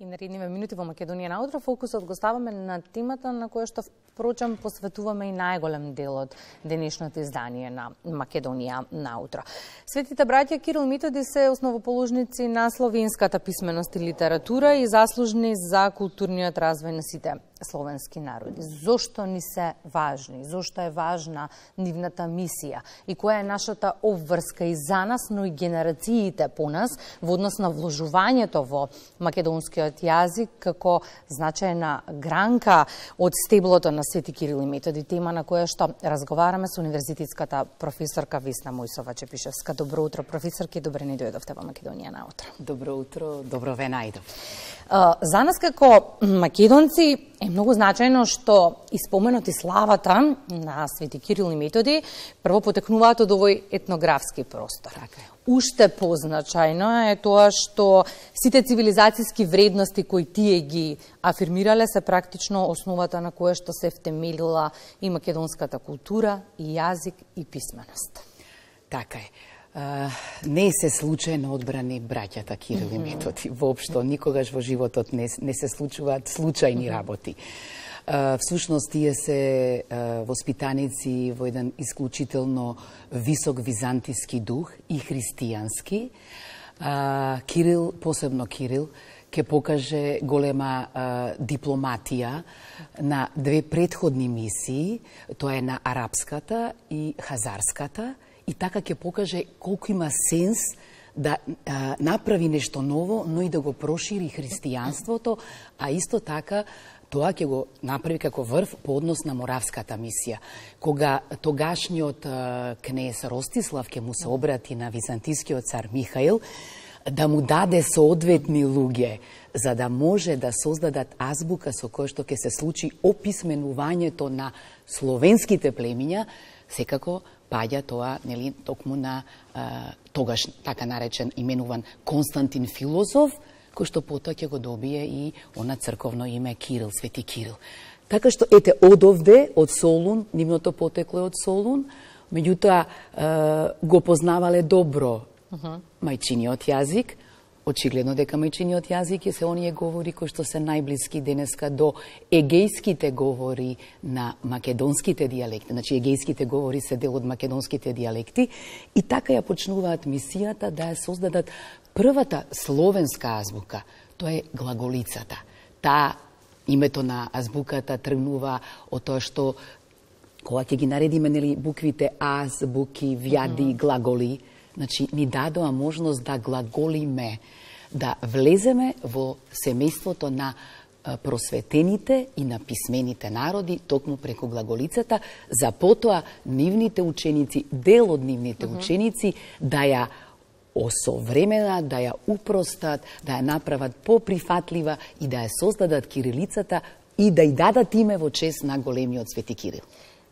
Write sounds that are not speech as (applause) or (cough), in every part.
И наредниве минути во Македонија наутро фокусот го ставаме на темата на која што впрочем посветуваме и најголем дел од денешното издание на Македонија наутро. Светите браќа Кирил Митоди се основоположници на словенската писменост и литература и заслужни за културниот развој на сите словенски народи. Зошто ни се важни? Зошто е важна нивната мисија? И која е нашата обврска и за нас, но и генерациите по нас во однос на вложувањето во македонскиот јазик како значајна гранка од стеблото на Свети Кирил и Методи, тема на која што разговараме со универзитетската професорка Висна Мојсова Чепишевска. Добро утро, професорки, добре не дојдовте во Македонија наутро. Добро утро, добро ве најдов. За нас како македонци е многу значајно што испоменот и славата на Свети Кирил и Методи прво потекнуваат од овој етнографски простор. Така Уште позначајно е тоа што сите цивилизацијски вредности кои тие ги афирмирале се практично основата на која што се втемелила и македонската култура, и јазик, и писменост. Така е не се случајно одбрани браќата Кирил и Методи. Воопшто, никогаш во животот не, не се случуваат случајни работи. всушност, тие се воспитаници во еден исклучително висок византиски дух и христијански. Кирил, посебно Кирил, ќе покаже голема а, дипломатија на две предходни мисии, тоа е на арапската и хазарската, и така ќе покаже колку има сенс да а, направи нешто ново, но и да го прошири христијанството, а исто така тоа ќе го направи како врв по однос на Моравската мисија. Кога тогашниот кнез Ростислав ќе му се обрати на византискиот цар Михаил, да му даде соодветни луѓе, за да може да создадат азбука со која што ќе се случи описменувањето на словенските племиња, секако паѓа тоа нели токму на а, тогаш така наречен именуван Константин Филозов, кој што потоа ќе го добие и она црковно име Кирил, Свети Кирил. Така што ете од овде, од Солун, нивното потекло е од Солун, меѓутоа го познавале добро мајчиниот јазик, Очигледно дека мајчиниот јазик се оние говори кои што се најблиски денеска до егејските говори на македонските диалекти. Значи, егејските говори се дел од македонските диалекти и така ја почнуваат мисијата да ја создадат првата словенска азбука. Тоа е глаголицата. Таа името на азбуката тргнува од тоа што кога ќе ги наредиме нели буквите азбуки, вјади, глаголи, Значи, ни дадоа можност да глаголиме да влеземе во семејството на просветените и на писмените народи токму преку глаголицата, за потоа нивните ученици, дел од нивните mm -hmm. ученици, да ја осовремена, да ја упростат, да ја направат поприфатлива и да ја создадат кирилицата и да ја дадат име во чест на големиот Свети Кирил.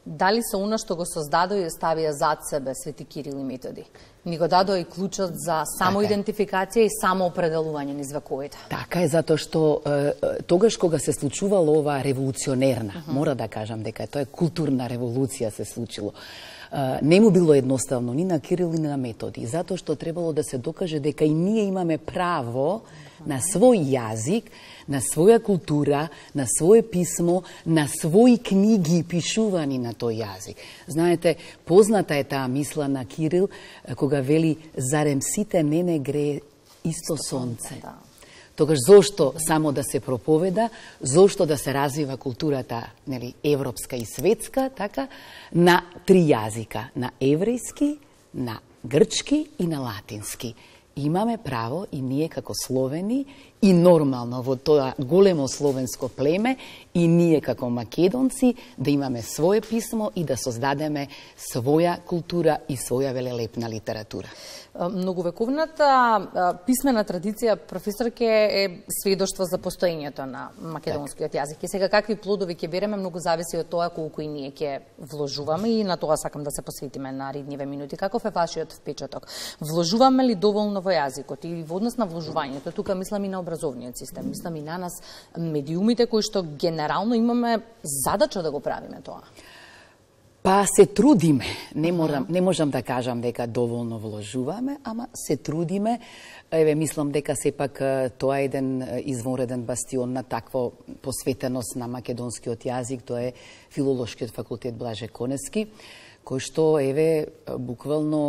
Дали се она што го создадоа и оставија зад себе Свети Кирил и Методи? ни го дадоа и клучот за така самоидентификација и самоопределување низ вековите. Така е, затоа што тогаш кога се случувало ова револуционерна, uh -huh. мора да кажам дека тоа е културна револуција се случило не му било едноставно ни на Кирил ни на Методи, затоа што требало да се докаже дека и ние имаме право на свој јазик, на своја култура, на свое писмо, на своји книги пишувани на тој јазик. Знаете, позната е таа мисла на Кирил кога кога вели «Зарем сите не ме грее исто сонце». Да. Тогаш зошто само да се проповеда, зошто да се развива културата, нели, европска и светска, така, на три јазика, на еврејски, на грчки и на латински. Имаме право и ние како словени и нормално во тоа големо словенско племе и ние како македонци да имаме свое писмо и да создадеме своја култура и своја велелепна литература. Многовековната писмена традиција, професорке, е сведоштво за постоењето на македонскиот јазик. И сега какви плодови ќе береме, многу зависи од тоа колку и ние ќе вложуваме и на тоа сакам да се посветиме на ридниве минути. Каков е вашиот впечаток? Вложуваме ли доволно во јазикот? И во однос на вложувањето, тука мислам и на образовниот систем. Мислам и на нас медиумите кои што генерално имаме задача да го правиме тоа. Па се трудиме, не морам, не можам да кажам дека доволно вложуваме, ама се трудиме. Еве мислам дека сепак тоа е еден извонреден бастион на такво посветеност на македонскиот јазик, тоа е филолошкиот факултет Блаже Конески кој што еве буквално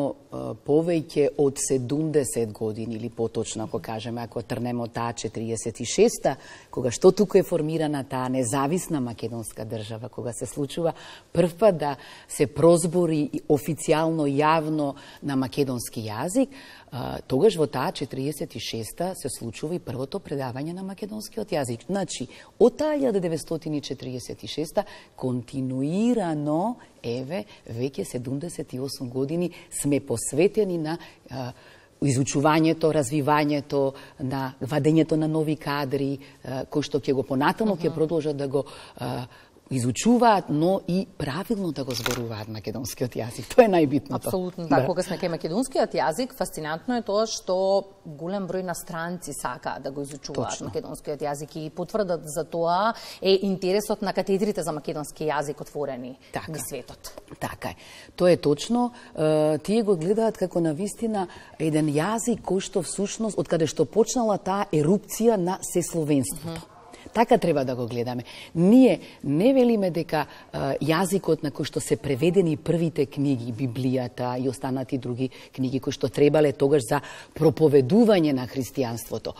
повеќе од 70 години или поточно ако кажеме ако трнеме од таа 46-та кога што тука е формирана таа независна македонска држава кога се случува првпат да се прозбори официјално јавно на македонски јазик тогаш во таа 46-та се случува и првото предавање на македонскиот јазик. Значи, од таа 1946-та континуирано, еве, веќе 78 години сме посветени на а, изучувањето, развивањето, на вадењето на нови кадри, кои што ќе го понатамо, ќе uh -huh. продолжат да го а, изучуваат, но и правилно да го зборуваат македонскиот јазик. (laughs) Тоа е најбитното. Апсолутно, така. да. Кога сме кај македонскиот јазик, фасцинантно е тоа што голем број на странци сака да го изучуваат Точно. македонскиот јазик и потврдат за тоа е интересот на катедрите за македонски јазик отворени така. на светот. Така е. Тоа е точно. Тие го гледаат како на вистина еден јазик кој што всушност од каде што почнала таа ерупција на сесловенството. Mm -hmm Така треба да го гледаме. Ние не велиме дека а, јазикот на кој што се преведени првите книги, Библијата и останати други книги кои што требале тогаш за проповедување на христијанството,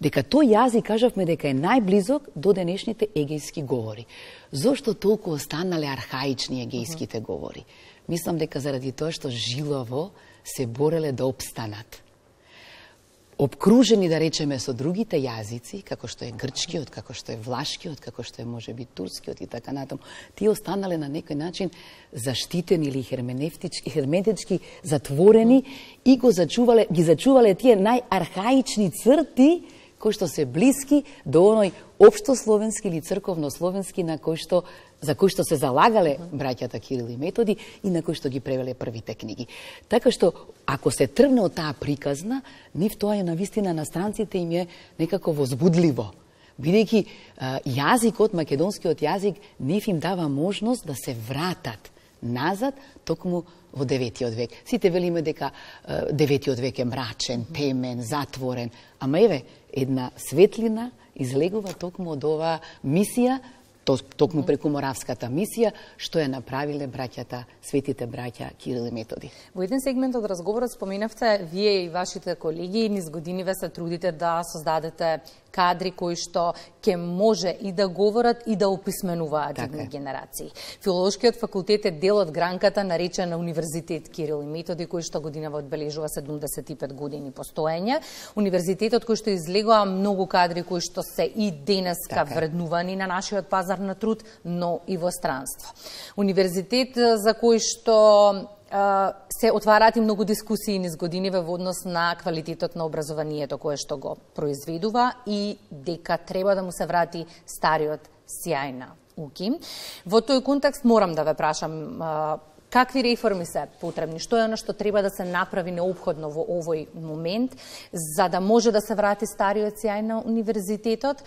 дека тој јазик, кажавме, дека е најблизок до денешните егејски говори. Зошто толку останале архаични егејските говори? Мислам дека заради тоа што жилово се бореле да обстанат обкружени, да речеме, со другите јазици, како што е грчкиот, како што е влашкиот, како што е, може би, турскиот и така натаму, тие останале на некој начин заштитени или херменевтички, херметички затворени и го зачувале, ги зачувале тие најархаични црти кои што се блиски до оној општословенски или црковнословенски на кој што за кој што се залагале браќата Кирил и Методи и на кој што ги превеле првите книги. Така што, ако се тргне од таа приказна, нив тоа е навистина на странците им е некако возбудливо. Бидејќи јазикот, македонскиот јазик, нив им дава можност да се вратат назад, токму во деветиот век. Сите велиме дека деветиот век е мрачен, темен, затворен, ама еве, една светлина излегува токму од оваа мисија токму преку Моравската мисија, што е направиле браќата, светите браќа Кирил и Методи. Во еден сегмент од разговорот споменавте, вие и вашите колеги низ години ве се трудите да создадете кадри кои што ке може и да говорат и да описменуваат идни така генерации. Филолошкиот факултет е дел од гранката наречена Универзитет Кирил и Методи, кој што годинава одбележува 75 години постоење. Универзитетот кој што излегоа многу кадри кои што се и денеска така. вреднувани на нашиот пазар на труд, но и во странство. Универзитет за кој што се отвараат и многу дискусии низ години во однос на квалитетот на образованието кое што го произведува и дека треба да му се врати стариот сјај уки. Во тој контекст морам да ве прашам Какви реформи се потребни? Што е оно што треба да се направи необходно во овој момент за да може да се врати стариот сјај на универзитетот,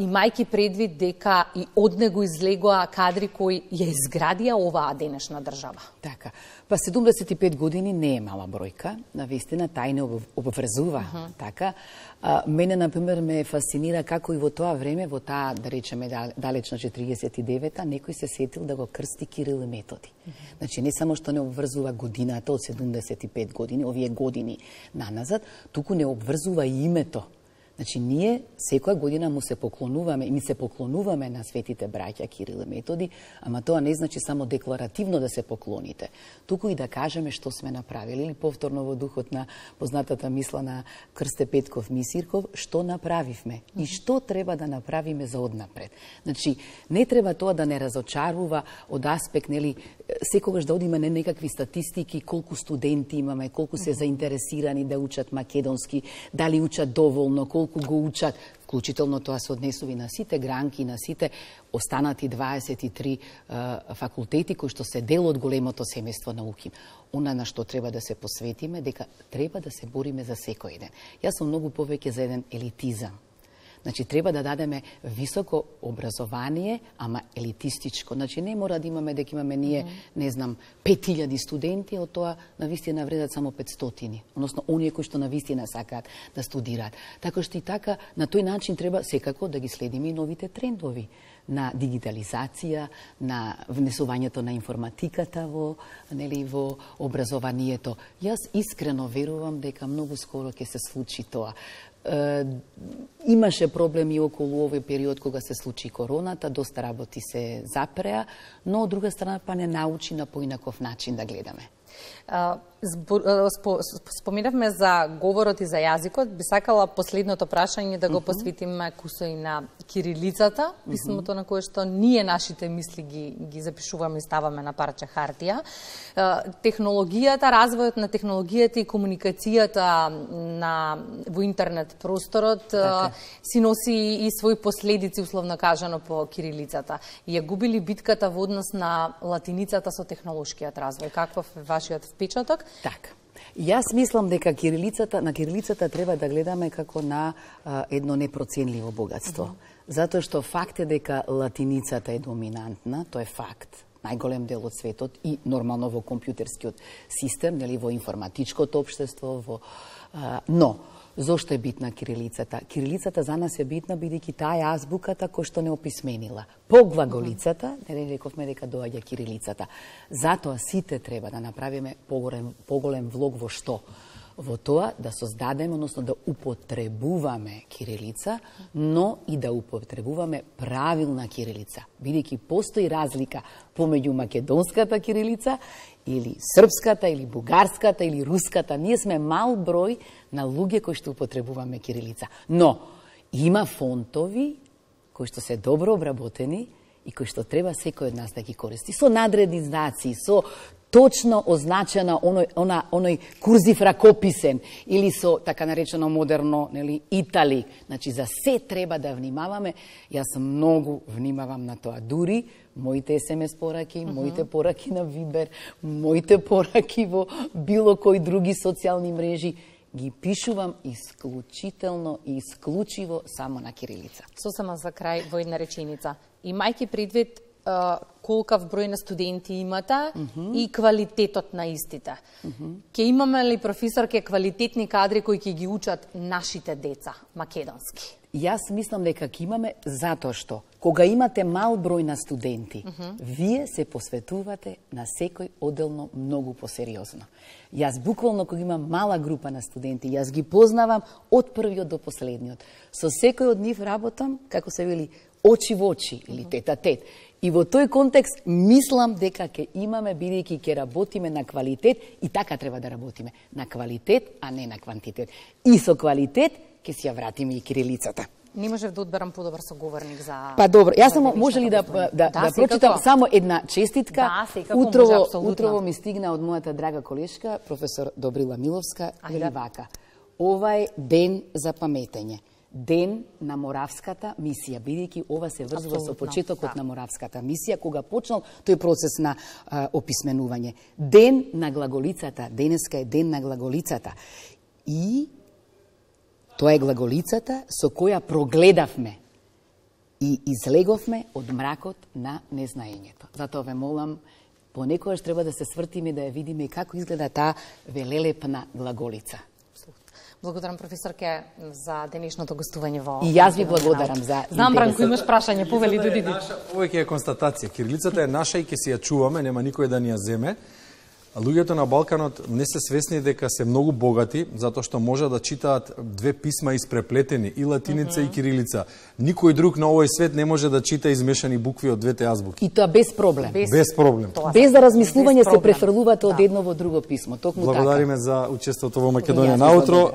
и мајки предвид дека и од него излегоа кадри кои ја изградија оваа денешна држава? Така. Па 75 години не е мала бројка, на вистина тај не обврзува, uh -huh. така. А, мене, например, ме фасинира како и во тоа време, во таа, да речеме, далечна 49-та, некој се сетил да го крсти Кирил и Методи. Uh -huh. Значи, Значи, не само што не обврзува годината од 75 години, овие години наназад, туку не обврзува и името Значи, ние секоја година му се поклонуваме и ми се поклонуваме на светите браќа Кирил и Методи, ама тоа не значи само декларативно да се поклоните, туку и да кажеме што сме направили, или повторно во духот на познатата мисла на Крсте Петков Мисирков, што направивме и што треба да направиме за однапред. Значи, не треба тоа да не разочарува од аспект, нели, секогаш да одиме на некакви статистики, колку студенти имаме, колку се заинтересирани да учат македонски, дали учат доволно, колку туку го учат, вклучително тоа се однесува и на сите гранки, на сите останати 23 факултети кои што се дел од големото семејство науки. Она на што треба да се посветиме, дека треба да се бориме за секој ден. Јас сум многу повеќе за еден елитизам Значи, треба да дадеме високо образование, ама елитистичко. Значи, не мора да имаме дека имаме ние, не знам, 5000 студенти, од тоа на вистина вредат само 500. Односно, оние кои што на вистина сакаат да студираат. Така што и така, на тој начин треба секако да ги следиме и новите трендови на дигитализација, на внесувањето на информатиката во, нели, во образованието. Јас искрено верувам дека многу скоро ќе се случи тоа имаше проблеми околу овој период кога се случи короната, доста работи се запреа, но од друга страна па не научи на поинаков начин да гледаме споменавме за говорот и за јазикот, би сакала последното прашање да го посветиме кусо и на кирилицата, писмото на кое што ние нашите мисли ги, ги запишуваме и ставаме на парче хартија. Технологијата, развојот на технологијата и комуникацијата на, во интернет просторот така. си носи и свој последици, условно кажано, по кирилицата. Ја губили битката во однос на латиницата со технолошкиот развој. Каков е вашиот впечаток? Така. Јас мислам дека кирилицата, на кирилицата треба да гледаме како на а, едно непроценливо богатство. Mm -hmm. Затоа што факт е дека латиницата е доминантна, тоа е факт најголем дел од светот и нормално во компјутерскиот систем, нели во информатичкото општество, во а, но Зошто е битна кирилицата? Кирилицата за нас е битна бидејќи таа е азбуката кој што не описменила. По глаголицата, не рековме дека доаѓа кирилицата. Затоа сите треба да направиме поголем, поголем влог во што? во тоа да создадеме, односно да употребуваме кирилица, но и да употребуваме правилна кирилица, бидејќи постои разлика помеѓу македонската кирилица или српската, или бугарската, или руската. Ние сме мал број на луѓе кои што употребуваме кирилица. Но, има фонтови кои што се добро обработени и кои што треба секој од нас да ги користи. Со надредни знаци, со точно означена оној, она, оној курзив ракописен или со така наречено модерно нели, Итали. Значи, за се треба да внимаваме. Јас многу внимавам на тоа. Дури моите СМС пораки, uh -huh. моите пораки на Вибер, моите пораки во било кои други социјални мрежи ги пишувам исклучително и исклучиво само на кирилица. Сосема за крај во една реченица. Имајќи предвид колкав број на студенти имате mm -hmm. и квалитетот на истите. Mm -hmm. Ке имаме ли професорке квалитетни кадри кои ќе ги учат нашите деца македонски? Јас мислам дека ќе имаме затоа што кога имате мал број на студенти, mm -hmm. вие се посветувате на секој одделно многу посериозно. Јас буквално кога имам мала група на студенти, јас ги познавам од првиот до последниот. Со секој од нив работам, како се вели, очи во очи или тета тет. -а -тет И во тој контекст мислам дека ќе имаме бидејќи ќе работиме на квалитет и така треба да работиме, на квалитет, а не на квантитет. И со квалитет ќе си ја вратиме и кирилицата. Не можев да одберам подобар соговорник за Па добро, јас само може ли да да, да, да прочитам само една честитка? Да, како утрово може, утрово ми стигна од мојата драга колешка професор Добрила Миловска, вели вака: Ова е ден за паметење ден на Моравската мисија, бидејќи ова се врзува со почетокот да. на Моравската мисија, кога почнал тој процес на а, описменување. Ден на глаголицата, денеска е ден на глаголицата. И тоа е глаголицата со која прогледавме и излеговме од мракот на незнаењето. Затоа ве молам, понекогаш треба да се свртиме да ја видиме како изгледа таа велелепна глаголица. Благодарам професорке за денешното гостување во И јас ви благодарам за Знам Бранко имаш прашање, повели да диди. Повеќе е констатација, кирилицата е наша и ќе си ја чуваме, нема никој да ни ја земе. Луѓето на Балканот не се свесни дека се многу богати затоа што може да читаат две писма испреплетени, и латиница mm -hmm. и кирилица. Никој друг на овој свет не може да чита измешани букви од двете азбуки. И тоа без проблем. Без, без проблем. Тоа, без да размислување без се префрлувате од едно во друго писмо. Токму така. Благодариме така. за учеството во Македонија наутро.